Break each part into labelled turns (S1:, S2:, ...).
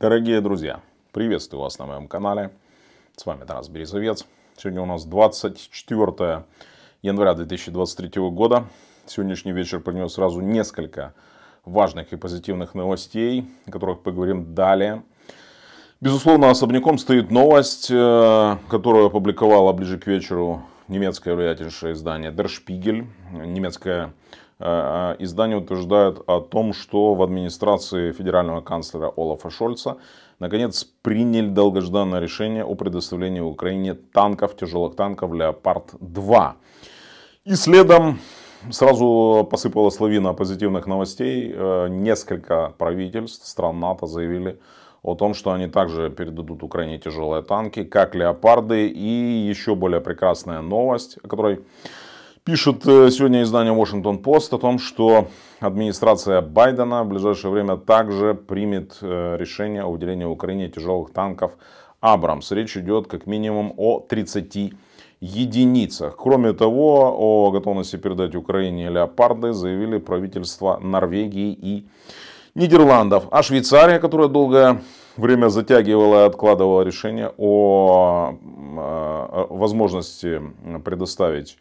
S1: Дорогие друзья, приветствую вас на моем канале. С вами Тарас Березовец. Сегодня у нас 24 января 2023 года. Сегодняшний вечер принес сразу несколько важных и позитивных новостей, о которых поговорим далее. Безусловно, особняком стоит новость, э, которую опубликовала ближе к вечеру немецкое влиятельнейшее издание Der Spiegel, немецкое Э, э, издание утверждает о том, что в администрации федерального канцлера Олафа Шольца наконец приняли долгожданное решение о предоставлении Украине танков, тяжелых танков «Леопард-2». И следом сразу посыпала лавина позитивных новостей. Э, несколько правительств стран НАТО заявили о том, что они также передадут Украине тяжелые танки, как «Леопарды». И еще более прекрасная новость, о которой Пишет э, сегодня издание Washington Post о том, что администрация Байдена в ближайшее время также примет э, решение о выделении Украине тяжелых танков «Абрамс». Речь идет как минимум о 30 единицах. Кроме того, о готовности передать Украине леопарды заявили правительства Норвегии и Нидерландов. А Швейцария, которая долгое время затягивала и откладывала решение о э, возможности предоставить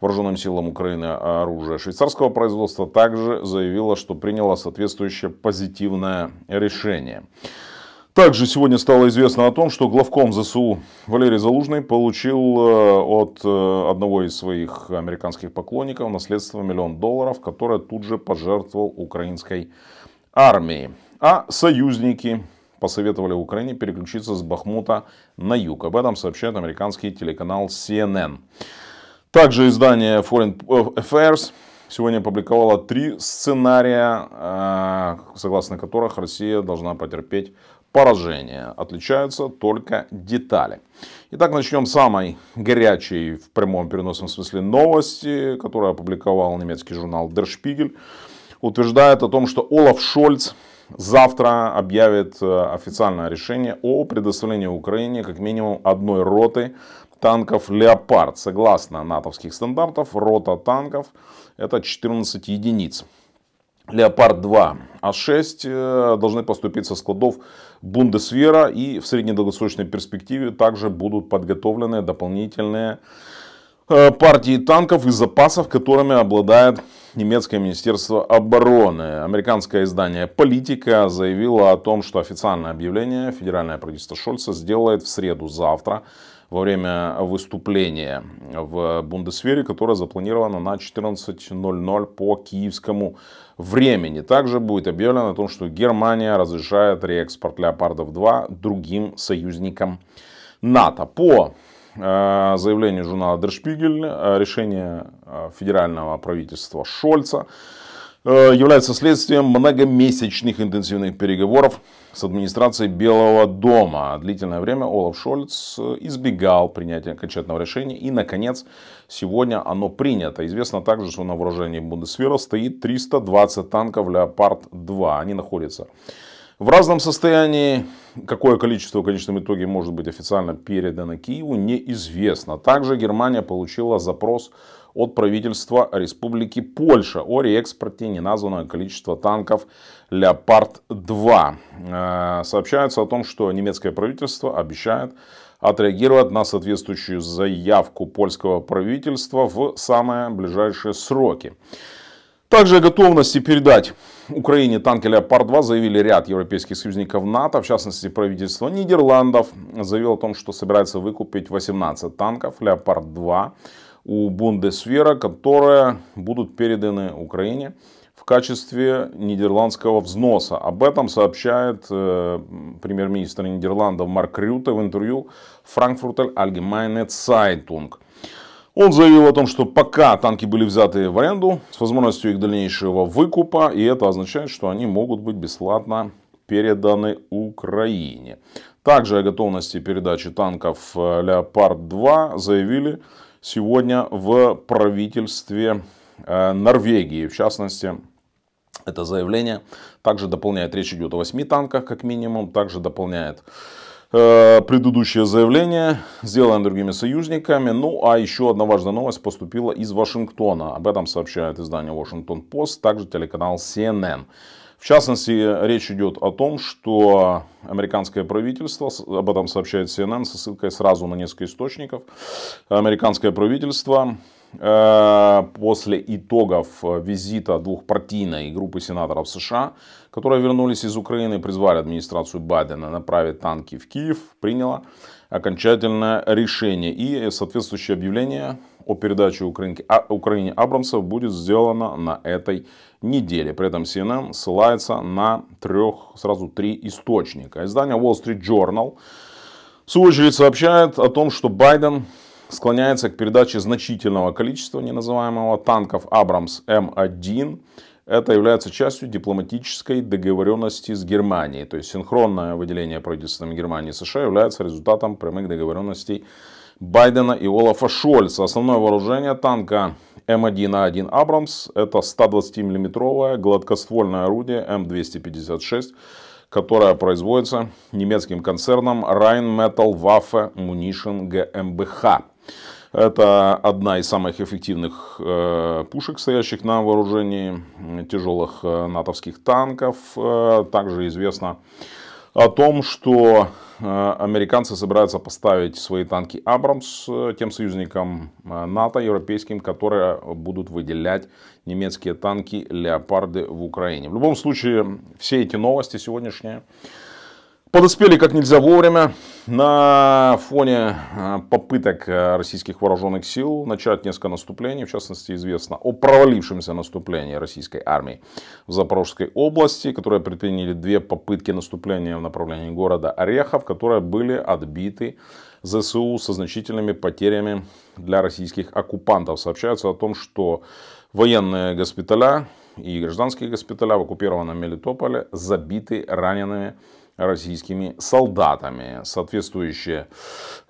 S1: вооруженным силам Украины оружие швейцарского производства также заявила, что приняла соответствующее позитивное решение. Также сегодня стало известно о том, что главком ЗСУ Валерий Залужный получил э, от э, одного из своих американских поклонников наследство миллион долларов, которое тут же пожертвовал украинской армии. А союзники посоветовали Украине переключиться с Бахмута на юг. Об этом сообщает американский телеканал CNN. Также издание Foreign Affairs сегодня опубликовало три сценария, э, согласно которых Россия должна потерпеть поражение. Отличаются только детали. Итак, начнем с самой горячей, в прямом переносном смысле, новости, которую опубликовал немецкий журнал Der Spiegel. Утверждает о том, что Олаф Шольц завтра объявит э, официальное решение о предоставлении Украине как минимум одной роты танков «Леопард». Согласно натовских стандартов, рота танков это 14 единиц. «Леопард-2» А6 э, должны поступить со складов Бундесвера и в среднедолгосрочной перспективе также будут подготовлены дополнительные э, партии танков и запасов, которыми обладает немецкое Министерство обороны. Американское издание «Политика» заявило о том, что официальное объявление федеральное правительство Шольца сделает в среду завтра во время выступления в Бундесвере, которое запланировано на 14.00 по киевскому времени. Также будет объявлено о том, что Германия разрешает реэкспорт «Леопардов-2» другим союзникам НАТО. По э, заявлению журнала «Дершпигель», э, решение э, федерального правительства Шольца, Э, является следствием многомесячных интенсивных переговоров с администрацией Белого дома. Длительное время Олаф Шольц э, избегал принятия окончательного решения. И, наконец, сегодня оно принято. Известно также, что на вооружении Бундесвера стоит 320 танков «Леопард-2». Они находятся в разном состоянии какое количество в конечном итоге может быть официально передано Киеву, неизвестно. Также Германия получила запрос от правительства Республики Польша о реэкспорте неназванного количества танков «Леопард-2». Э, сообщается о том, что немецкое правительство обещает отреагировать на соответствующую заявку польского правительства в самые ближайшие сроки. Также о готовности передать Украине танки «Леопард-2» заявили ряд европейских союзников НАТО, в частности правительство Нидерландов, заявило о том, что собирается выкупить 18 танков «Леопард-2» у Бундесвера, которые будут переданы Украине в качестве нидерландского взноса. Об этом сообщает э, премьер-министр Нидерландов Марк Рюте в интервью Frankfurter Allgemeine Zeitung. Он заявил о том, что пока танки были взяты в аренду с возможностью их дальнейшего выкупа, и это означает, что они могут быть бесплатно переданы Украине. Также о готовности передачи танков э, «Леопард-2» заявили сегодня в правительстве э, Норвегии, в частности, это заявление также дополняет, речь идет о 8 танках как минимум, также дополняет Э, предыдущее заявление, сделано другими союзниками. Ну, а еще одна важная новость поступила из Вашингтона. Об этом сообщает издание Washington Post, также телеканал CNN. В частности, речь идет о том, что американское правительство, об этом сообщает CNN со ссылкой сразу на несколько источников, американское правительство э, после итогов визита двухпартийной группы сенаторов США, которые вернулись из Украины, призвали администрацию Байдена направить танки в Киев, приняло окончательное решение и соответствующее объявление о передаче Украинке, а, Украине Абрамсов будет сделано на этой неделе. При этом CNN ссылается на трех, сразу три источника. Издание Wall Street Journal в свою очередь сообщает о том, что Байден склоняется к передаче значительного количества неназываемого танков Абрамс М1 это является частью дипломатической договоренности с Германией. То есть синхронное выделение правительствами Германии и США является результатом прямых договоренностей Байдена и Олафа Шольца. Основное вооружение танка М1А1 Абрамс – это 120 миллиметровое гладкоствольное орудие М256, которое производится немецким концерном Rheinmetall Waffe Munition GmbH. Это одна из самых эффективных э, пушек, стоящих на вооружении тяжелых э, натовских танков. Э, также известно о том, что э, американцы собираются поставить свои танки «Абрамс» э, тем союзникам э, НАТО, европейским, которые будут выделять немецкие танки «Леопарды» в Украине. В любом случае, все эти новости сегодняшние Подоспели как нельзя вовремя на фоне э, попыток э, российских вооруженных сил начать несколько наступлений. В частности, известно о провалившемся наступлении российской армии в Запорожской области, которые предприняли две попытки наступления в направлении города Орехов, которые были отбиты ЗСУ со значительными потерями для российских оккупантов. Сообщается о том, что военные госпиталя и гражданские госпиталя в оккупированном Мелитополе забиты ранеными российскими солдатами. Соответствующее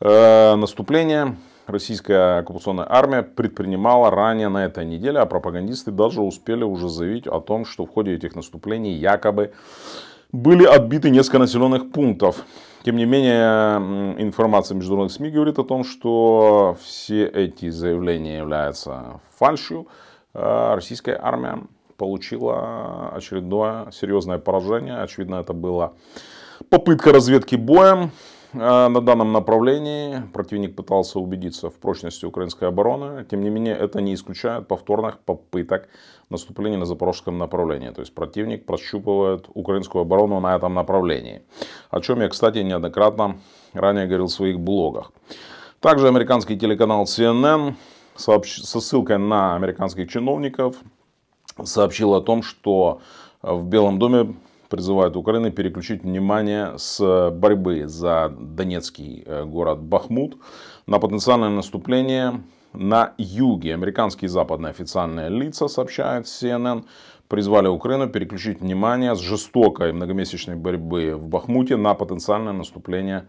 S1: э, наступление российская оккупационная армия предпринимала ранее на этой неделе, а пропагандисты даже успели уже заявить о том, что в ходе этих наступлений якобы были отбиты несколько населенных пунктов. Тем не менее, информация международных СМИ говорит о том, что все эти заявления являются фальшью. Э, российская армия получила очередное серьезное поражение. Очевидно, это было Попытка разведки боем а, на данном направлении. Противник пытался убедиться в прочности украинской обороны. Тем не менее, это не исключает повторных попыток наступления на запорожском направлении. То есть противник прощупывает украинскую оборону на этом направлении. О чем я, кстати, неоднократно ранее говорил в своих блогах. Также американский телеканал CNN со ссылкой на американских чиновников сообщил о том, что в Белом доме призывают Украину переключить внимание с э, борьбы за донецкий э, город Бахмут на потенциальное наступление на юге. Американские и западные официальные лица, сообщает CNN, призвали Украину переключить внимание с жестокой многомесячной борьбы в Бахмуте на потенциальное наступление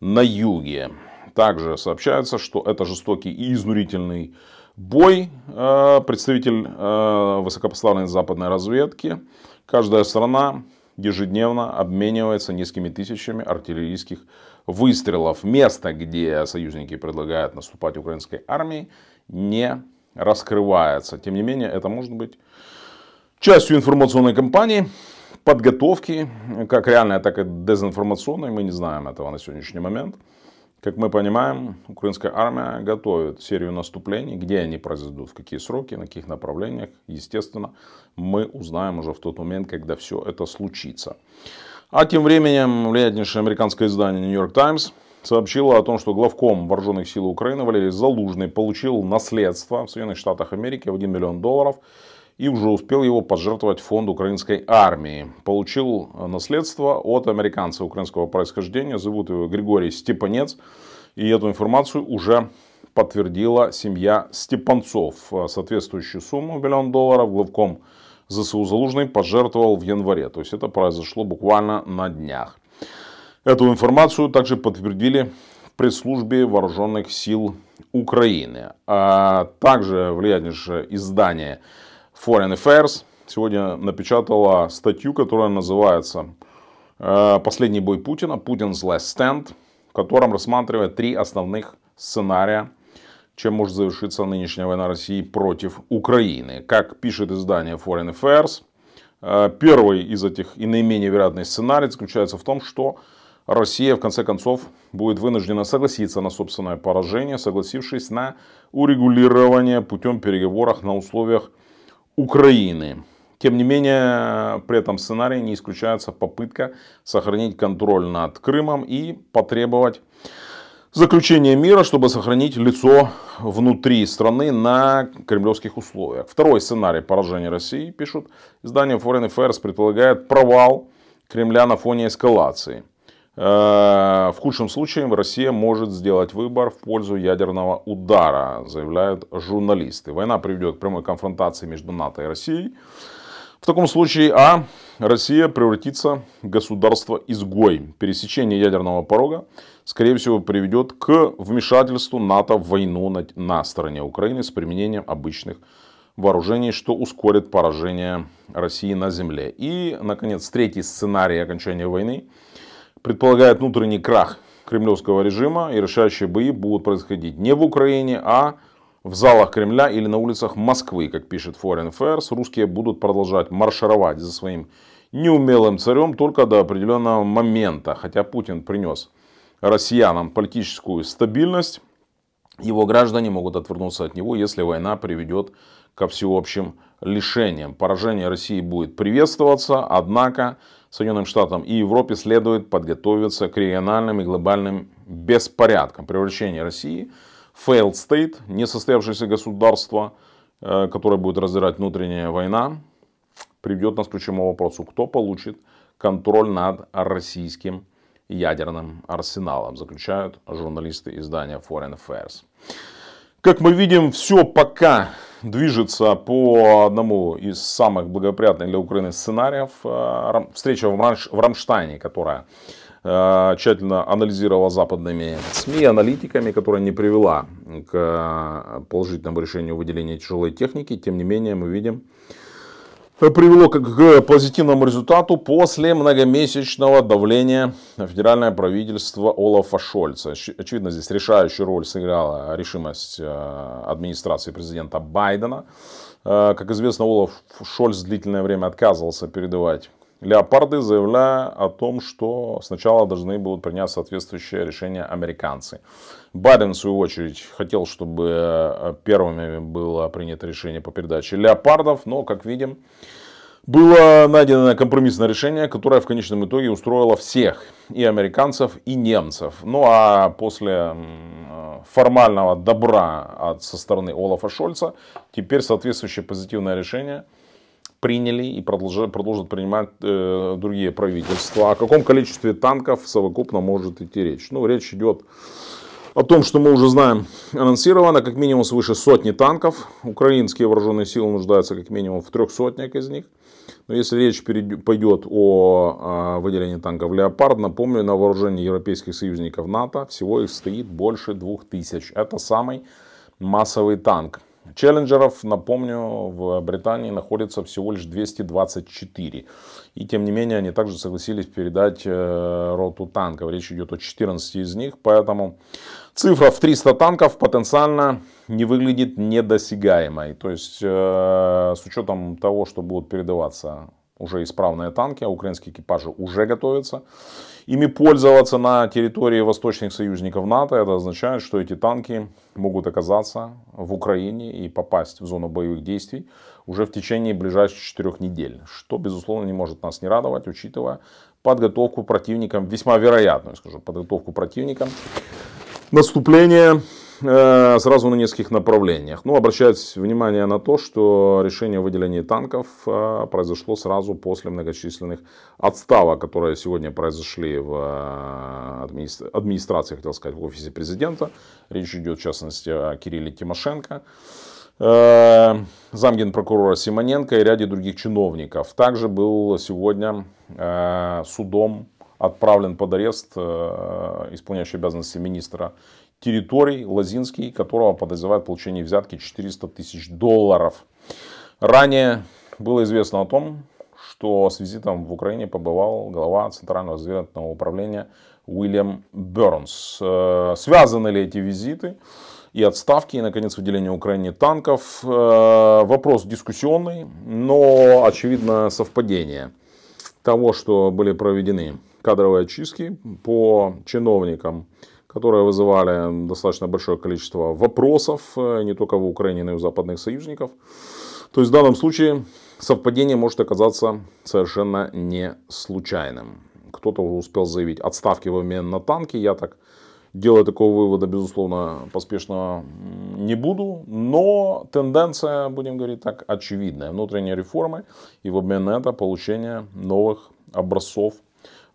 S1: на юге. Также сообщается, что это жестокий и изнурительный бой. Э, представитель высокопоставленной западной разведки. Каждая страна ежедневно обменивается низкими тысячами артиллерийских выстрелов. Место, где союзники предлагают наступать украинской армии, не раскрывается. Тем не менее, это может быть частью информационной кампании, подготовки, как реальной, так и дезинформационной. Мы не знаем этого на сегодняшний момент. Как мы понимаем, украинская армия готовит серию наступлений. Где они произойдут, в какие сроки, на каких направлениях, естественно, мы узнаем уже в тот момент, когда все это случится. А тем временем влиятельнейшее американское издание New York Times сообщило о том, что главком вооруженных сил Украины Валерий Залужный получил наследство в Соединенных Штатах Америки в 1 миллион долларов – и уже успел его пожертвовать фонд украинской армии. Получил э, наследство от американца украинского происхождения, зовут его Григорий Степанец. И эту информацию уже подтвердила семья Степанцов. Э, соответствующую сумму в миллион долларов главком ЗСУ Залужный пожертвовал в январе. То есть это произошло буквально на днях. Эту информацию также подтвердили пресс-службе вооруженных сил Украины. А также влиятельнейшее издание Foreign Affairs сегодня напечатала статью, которая называется э, «Последний бой Путина. Putin's Last Stand», в котором рассматривает три основных сценария, чем может завершиться нынешняя война России против Украины. Как пишет издание Foreign Affairs, э, первый из этих и наименее вероятный сценарий заключается в том, что Россия в конце концов будет вынуждена согласиться на собственное поражение, согласившись на урегулирование путем переговоров на условиях Украины. Тем не менее, при этом сценарии не исключается попытка сохранить контроль над Крымом и потребовать заключения мира, чтобы сохранить лицо внутри страны на кремлевских условиях. Второй сценарий поражения России, пишут издание Foreign Affairs, предполагает провал Кремля на фоне эскалации – Э, в худшем случае Россия может сделать выбор в пользу ядерного удара, заявляют журналисты. Война приведет к прямой конфронтации между НАТО и Россией. В таком случае А. Россия превратится в государство-изгой. Пересечение ядерного порога, скорее всего, приведет к вмешательству НАТО в войну на, на стороне Украины с применением обычных вооружений, что ускорит поражение России на земле. И, наконец, третий сценарий окончания войны – предполагает внутренний крах кремлевского режима и решающие бои будут происходить не в Украине, а в залах Кремля или на улицах Москвы, как пишет Foreign Affairs, русские будут продолжать маршировать за своим неумелым царем только до определенного момента. Хотя Путин принес россиянам политическую стабильность, его граждане могут отвернуться от него, если война приведет ко всеобщим лишениям. Поражение России будет приветствоваться, однако Соединенным Штатам и Европе следует подготовиться к региональным и глобальным беспорядкам Превращение России в failed state, несостоявшееся государство, э, которое будет раздирать внутренняя война, приведет нас к ключевому вопросу, кто получит контроль над российским ядерным арсеналом, заключают журналисты издания Foreign Affairs. Как мы видим, все пока движется по одному из самых благоприятных для Украины сценариев. Э, встреча в Рамштайне, которая э, тщательно анализировала западными СМИ, аналитиками, которая не привела к э, положительному решению выделения тяжелой техники. Тем не менее, мы видим, Э, привело к позитивному результату после многомесячного давления на федеральное правительство Олафа Шольца. Очевидно, здесь решающую роль сыграла решимость э, администрации президента Байдена. Э, как известно, Олаф Шольц длительное время отказывался передавать леопарды, заявляя о том, что сначала должны будут принять соответствующее решение американцы. Байден, в свою очередь, хотел, чтобы э, первыми было принято решение по передаче леопардов, но, как видим, было найдено компромиссное решение, которое в конечном итоге устроило всех, и американцев, и немцев. Ну а после э, формального добра от, со стороны Олафа Шольца, теперь соответствующее позитивное решение приняли и продолжат, продолжат принимать э, другие правительства. О каком количестве танков совокупно может идти речь? Ну, речь идет о том, что мы уже знаем, анонсировано как минимум свыше сотни танков. Украинские вооруженные силы нуждаются как минимум в трех сотнях из них. Но если речь пойдет о а, выделении танков «Леопард», напомню, на вооружении европейских союзников НАТО всего их стоит больше двух тысяч. Это самый массовый танк. Челленджеров, напомню, в Британии находится всего лишь 224. И тем не менее, они также согласились передать э, роту танков. Речь идет о 14 из них, поэтому цифра в 300 танков потенциально не выглядит недосягаемой. То есть, э, с учетом того, что будут передаваться уже исправные танки, а украинские экипажи уже готовятся. Ими пользоваться на территории восточных союзников НАТО, это означает, что эти танки могут оказаться в Украине и попасть в зону боевых действий уже в течение ближайших четырех недель, что, безусловно, не может нас не радовать, учитывая подготовку противникам, весьма вероятную, скажу, подготовку противникам наступление. Э, сразу на нескольких направлениях. Ну, обращать внимание на то, что решение о выделении танков э, произошло сразу после многочисленных отставок, которые сегодня произошли в э, администрации, хотел сказать, в офисе президента. Речь идет, в частности, о Кирилле Тимошенко замген прокурора Симоненко и ряде других чиновников. Также был сегодня судом отправлен под арест исполняющий обязанности министра территорий Лозинский, которого подозревают в получении взятки 400 тысяч долларов. Ранее было известно о том, что с визитом в Украине побывал глава Центрального разведывательного управления Уильям Бернс. Э, связаны ли эти визиты и отставки, и, наконец, выделение Украине танков? Э, вопрос дискуссионный, но, очевидно, совпадение того, что были проведены кадровые очистки по чиновникам которые вызывали достаточно большое количество вопросов э, не только в Украине, но и у западных союзников. То есть в данном случае совпадение может оказаться совершенно не случайным. Кто-то успел заявить отставки в обмен на танки. Я так делать такого вывода, безусловно, поспешно не буду. Но тенденция, будем говорить так, очевидная. Внутренние реформы и в обмен на это получение новых образцов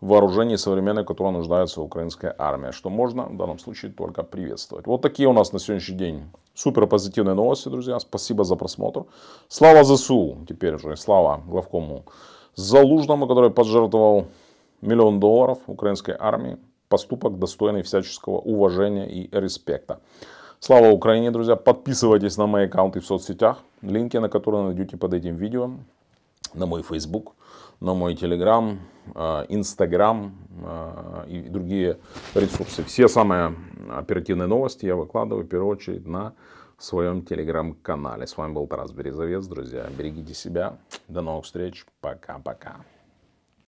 S1: вооружений современных, которого нуждается украинская армия, что можно в данном случае только приветствовать. Вот такие у нас на сегодняшний день супер позитивные новости, друзья. Спасибо за просмотр. Слава ЗСУ теперь же, слава главкому Залужному, который пожертвовал миллион долларов украинской армии. Поступок достойный всяческого уважения и респекта. Слава Украине, друзья. Подписывайтесь на мои аккаунты в соцсетях, линки на которые найдете под этим видео на мой Facebook, на мой Telegram, э, Instagram э, и другие ресурсы. Все самые оперативные новости я выкладываю в первую очередь на своем телеграм-канале. С вами был Тарас Березовец, друзья. Берегите себя. До новых встреч. Пока-пока.